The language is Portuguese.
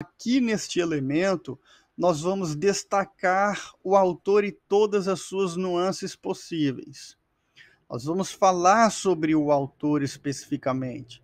Aqui neste elemento, nós vamos destacar o autor e todas as suas nuances possíveis. Nós vamos falar sobre o autor especificamente.